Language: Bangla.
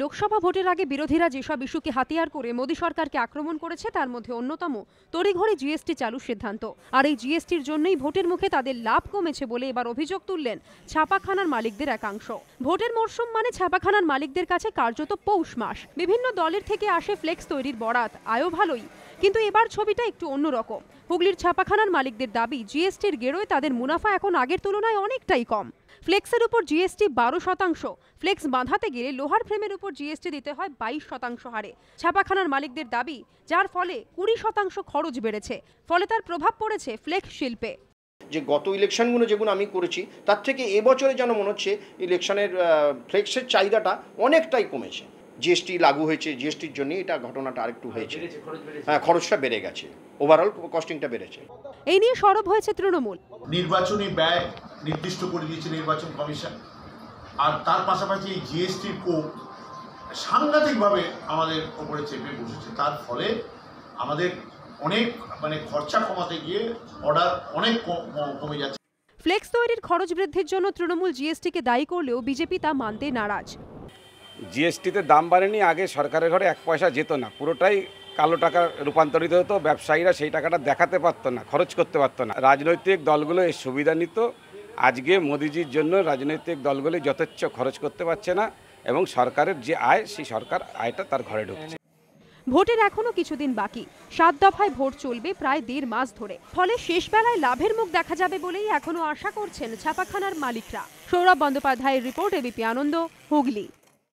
লোকসভা ভোটের আগে বিরোধীরা যেসব ইস্যুকে হাতিয়ার করে মোদী সরকারকে আক্রমণ করেছে তার মধ্যে অন্যতম তড়িঘড়ি জিএসটি চালুর সিদ্ধান্ত আর এই জিএসটির জন্যই ভোটের মুখে তাদের লাভ কমেছে বলে এবার অভিযোগ তুললেন ছাপাখানার মালিকদের একাংশ ভোটের মরশুম মানে ছাপাখানার মালিকদের কাছে কার্যত পৌষ মাস বিভিন্ন দলের থেকে আসে ফ্লেক্স তৈরির বরাত আয়ও ভালোই কিন্তু এবার ছবিটা একটু অন্যরকম হুগলির ছাপাখানার মালিকদের দাবি জিএসটির গেরোয় তাদের মুনাফা এখন আগের তুলনায় অনেকটাই কম ফ্লেক্সের উপর জিএসটি বারো শতাংশ ফ্লেক্স বাঁধাতে গেলে লোহার ফ্রেমের উপর জিএসটি দিতে হয় বাইশ শতাংশ হারে ছাপাখানার মালিকদের দাবি যার ফলে কুড়ি শতাংশ খরচ বেড়েছে ফলে তার প্রভাব পড়েছে ফ্লেক্স শিল্পে যে গত ইলেকশনগুলো যেগুলো আমি করেছি তার থেকে এবছরে যেন মনে হচ্ছে ইলেকশনের ফ্লেক্সের চাহিদাটা অনেকটাই কমেছে জিএসটি লাগু হয়েছে জিএসটির জন্যই এটা ঘটনাটা আরেকটু হয়েছে হ্যাঁ খরচটা বেড়ে গেছে ওভারঅল কস্টিংটা বেড়েছে এই নিয়ে সরব হয়েছে তৃণমূল নির্বাচনী ব্যয় নির্দিষ্ট করে দিয়েছে নির্বাচন কমিশন আর তার পাশাপাশি এই জিএসটির কোড সাংঘাতিকভাবে আমাদের ওপরে চেপে বসেছে তার ফলে আমাদের অনেক মানে খরচা কমাতে গিয়ে অর্ডার অনেক কমে যাচ্ছে ফ্লেক্স তৈরির খরচ বৃদ্ধির জন্য তৃণমূল জিএসটিকে দায়ী করলেও বিজেপি তা মানতে নারাজ জিএসটিতে দাম বাড়েনি আগে সরকারের ঘরে এক পয়সা যেত না পুরোটাই কালো টাকা রূপান্তরিত হতো ব্যবসায়ীরা সেই টাকাটা দেখাতে পারতো না খরচ করতে পারতো না রাজনৈতিক দলগুলো এর সুবিধা নিত আজকে মোদিজির জন্য রাজনৈতিক দলগুলি যথেচ্ছ খরচ করতে পারছে না এবং সরকারের যে আয় সেই সরকার আয়টা তার ঘরে ঢুকছে ভোটের এখনও কিছুদিন বাকি সাত দফায় ভোট চলবে প্রায় দেড় মাস ধরে ফলে শেষবেলায় লাভের মুখ দেখা যাবে বলেই এখনও আশা করছেন ছাপাখানার মালিকরা সৌরভ বন্দ্যোপাধ্যায়ের রিপোর্ট এবিপি আনন্দ হুগলি